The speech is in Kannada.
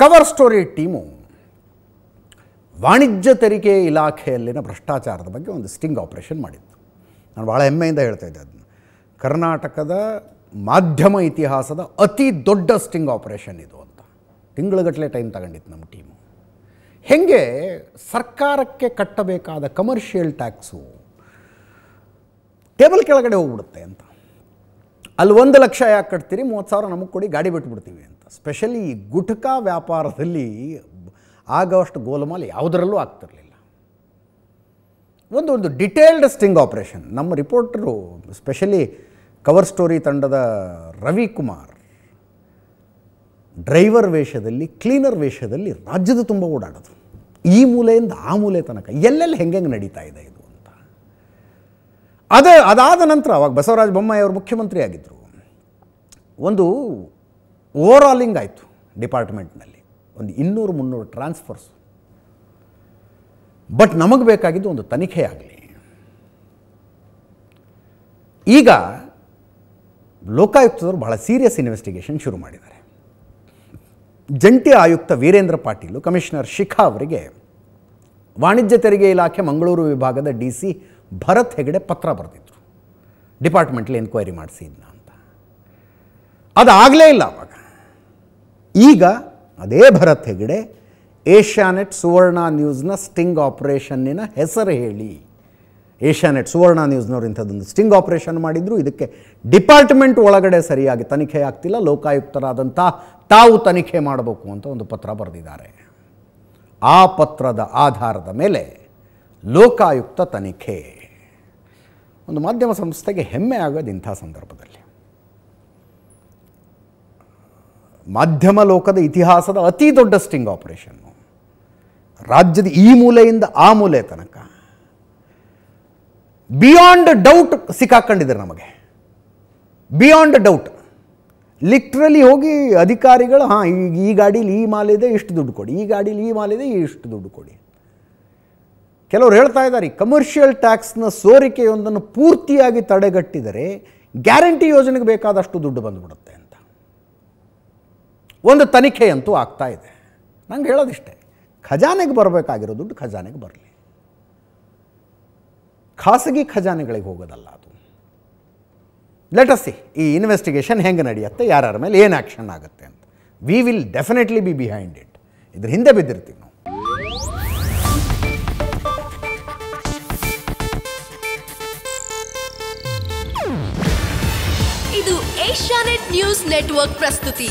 ಕವರ್ ಸ್ಟೋರಿ ಟೀಮು ವಾಣಿಜ್ಯ ತೆರಿಗೆ ಇಲಾಖೆಯಲ್ಲಿನ ಭ್ರಷ್ಟಾಚಾರದ ಬಗ್ಗೆ ಒಂದು ಸ್ಟಿಂಗ್ ಆಪರೇಷನ್ ಮಾಡಿತ್ತು ನಾನು ಭಾಳ ಹೆಮ್ಮೆಯಿಂದ ಹೇಳ್ತಾ ಇದ್ದೆ ಅದನ್ನು ಕರ್ನಾಟಕದ ಮಾಧ್ಯಮ ಇತಿಹಾಸದ ಅತಿ ದೊಡ್ಡ ಸ್ಟಿಂಗ್ ಆಪರೇಷನ್ ಇದು ಅಂತ ತಿಂಗಳುಗಟ್ಟಲೆ ಟೈಮ್ ತಗೊಂಡಿತ್ತು ನಮ್ಮ ಟೀಮು ಹೆಂಗೆ ಸರ್ಕಾರಕ್ಕೆ ಕಟ್ಟಬೇಕಾದ ಕಮರ್ಷಿಯಲ್ ಟ್ಯಾಕ್ಸು ಟೇಬಲ್ ಕೆಳಗಡೆ ಹೋಗ್ಬಿಡುತ್ತೆ ಅಂತ ಅಲ್ಲಿ ಒಂದು ಲಕ್ಷ ಯಾಕೆ ಕಟ್ತೀರಿ ಮೂವತ್ತು ಸಾವಿರ ನಮಗೆ ಕೊಡಿ ಗಾಡಿ ಬಿಟ್ಬಿಡ್ತೀವಿ ಅಂತ ಸ್ಪೆಷಲಿ ಗುಟ್ಕಾ ವ್ಯಾಪಾರದಲ್ಲಿ ಆಗೋಷ್ಟು ಗೋಲಮಾಲ್ ಯಾವುದರಲ್ಲೂ ಆಗ್ತಿರಲಿಲ್ಲ ಒಂದು ಒಂದು ಡಿಟೇಲ್ಡ್ ಸ್ಟಿಂಗ್ ಆಪರೇಷನ್ ನಮ್ಮ ರಿಪೋರ್ಟರು ಸ್ಪೆಷಲಿ ಕವರ್ ಸ್ಟೋರಿ ತಂಡದ ರವಿಕುಮಾರ್ ಡ್ರೈವರ್ ವೇಷದಲ್ಲಿ ಕ್ಲೀನರ್ ವೇಷದಲ್ಲಿ ರಾಜ್ಯದ ತುಂಬ ಓಡಾಡೋದು ಈ ಮೂಲೆಯಿಂದ ಆ ಮೂಲೆ ತನಕ ಎಲ್ಲೆಲ್ಲಿ ಹೆಂಗೆ ನಡೀತಾ ಇದೆ ಇದು ಅಂತ ಅದೇ ಅದಾದ ನಂತರ ಅವಾಗ ಬಸವರಾಜ ಬೊಮ್ಮಾಯಿ ಅವರು ಮುಖ್ಯಮಂತ್ರಿ ಆಗಿದ್ದರು ಒಂದು ಓವರ್ಆಲಿಂಗ್ ಆಯಿತು ಡಿಪಾರ್ಟ್ಮೆಂಟ್ನಲ್ಲಿ ಒಂದು ಇನ್ನೂರು ಮುನ್ನೂರು ಟ್ರಾನ್ಸ್ಫರ್ಸ್ ಬಟ್ ನಮಗೆ ಬೇಕಾಗಿದ್ದು ಒಂದು ತನಿಖೆ ಆಗಲಿ ಈಗ ಲೋಕಾಯುಕ್ತದವರು ಬಹಳ ಸೀರಿಯಸ್ ಇನ್ವೆಸ್ಟಿಗೇಷನ್ ಶುರು ಮಾಡಿದ್ದಾರೆ ಜಂಟಿ ಆಯುಕ್ತ ವೀರೇಂದ್ರ ಪಾಟೀಲು ಕಮಿಷನರ್ ಶಿಖಾ ಅವರಿಗೆ ವಾಣಿಜ್ಯ ತೆರಿಗೆ ಇಲಾಖೆ ಮಂಗಳೂರು ವಿಭಾಗದ ಡಿ ಸಿ ಭರತ್ ಹೆಗಡೆ ಪತ್ರ ಬರೆದಿದ್ರು ಡಿಪಾರ್ಟ್ಮೆಂಟ್ಲಿ ಎನ್ಕ್ವೈರಿ ಮಾಡಿಸಿ ಅಂತ ಅದಾಗಲೇ ಇಲ್ಲ ಈಗ ಅದೇ ಭರತ್ ಹೆಗಡೆ ಏಷ್ಯಾನೆಟ್ ಸುವರ್ಣ ನ್ಯೂಸ್ನ ಸ್ಟಿಂಗ್ ಆಪರೇಷನ್ನಿನ ಹೆಸರು ಹೇಳಿ ಏಷ್ಯಾನೆಟ್ ಸುವರ್ಣ ನ್ಯೂಸ್ನವರು ಇಂಥದ್ದೊಂದು ಸ್ಟಿಂಗ್ ಆಪರೇಷನ್ ಮಾಡಿದ್ರು ಇದಕ್ಕೆ ಡಿಪಾರ್ಟ್ಮೆಂಟ್ ಒಳಗಡೆ ಸರಿಯಾಗಿ ತನಿಖೆ ಆಗ್ತಿಲ್ಲ ಲೋಕಾಯುಕ್ತರಾದಂಥ ತಾವು ತನಿಖೆ ಮಾಡಬೇಕು ಅಂತ ಒಂದು ಪತ್ರ ಬರೆದಿದ್ದಾರೆ ಆ ಪತ್ರದ ಆಧಾರದ ಮೇಲೆ ಲೋಕಾಯುಕ್ತ ತನಿಖೆ ಒಂದು ಮಾಧ್ಯಮ ಸಂಸ್ಥೆಗೆ ಹೆಮ್ಮೆ ಆಗೋದು ಇಂಥ ಸಂದರ್ಭದಲ್ಲಿ ಮಾಧ್ಯಮ ಲೋಕದ ಇತಿಹಾಸದ ಅತಿ ದೊಡ್ಡ ಸ್ಟಿಂಗ್ ಆಪರೇಷನ್ನು ರಾಜ್ಯದ ಈ ಮೂಲೆಯಿಂದ ಆ ಮೂಲೆ ತನಕ ಬಿಯಾಂಡ್ ಡೌಟ್ ಸಿಕ್ಕಾಕೊಂಡಿದ್ದಾರೆ ನಮಗೆ ಬಿಯಾಂಡ್ ಡೌಟ್ ಲಿಟ್ರಲಿ ಹೋಗಿ ಅಧಿಕಾರಿಗಳು ಹಾಂ ಈಗ ಈ ಗಾಡೀಲಿ ಈ ಮಾಲಿದೆ ಇಷ್ಟು ದುಡ್ಡು ಕೊಡಿ ಈ ಗಾಡೀಲಿ ಈ ಮಾಲಿದೆ ಇಷ್ಟು ದುಡ್ಡು ಕೊಡಿ ಕೆಲವರು ಹೇಳ್ತಾ ಇದ್ದಾರೆ ಕಮರ್ಷಿಯಲ್ ಟ್ಯಾಕ್ಸ್ನ ಸೋರಿಕೆಯೊಂದನ್ನು ಪೂರ್ತಿಯಾಗಿ ತಡೆಗಟ್ಟಿದರೆ ಗ್ಯಾರಂಟಿ ಯೋಜನೆಗೆ ಬೇಕಾದಷ್ಟು ದುಡ್ಡು ಬಂದುಬಿಡುತ್ತೆ ಒಂದು ತನಿಖೆ ಅಂತೂ ಆಗ್ತಾ ಇದೆ ನಂಗೆ ಹೇಳೋದಿಷ್ಟೇ ಖಜಾನೆಗೆ ಬರಬೇಕಾಗಿರೋ ದುಡ್ಡು ಖಜಾನೆಗೆ ಬರಲಿ ಖಾಸಗಿ ಖಜಾನೆಗಳಿಗೆ ಹೋಗೋದಲ್ಲ ಅದು ಲೆಟಸ್ಸಿ ಈ ಇನ್ವೆಸ್ಟಿಗೇಷನ್ ಹೆಂಗೆ ನಡೆಯುತ್ತೆ ಯಾರ್ಯಾರ ಮೇಲೆ ಏನು ಆ್ಯಕ್ಷನ್ ಆಗುತ್ತೆ ಅಂತ we will definitely be behind it ಇದ್ರ ಹಿಂದೆ ಬಿದ್ದಿರ್ತೀವಿ ನಾವು ಇದು ಏಷ್ಯಾನೆಟ್ ನ್ಯೂಸ್ ನೆಟ್ವರ್ಕ್ ಪ್ರಸ್ತುತಿ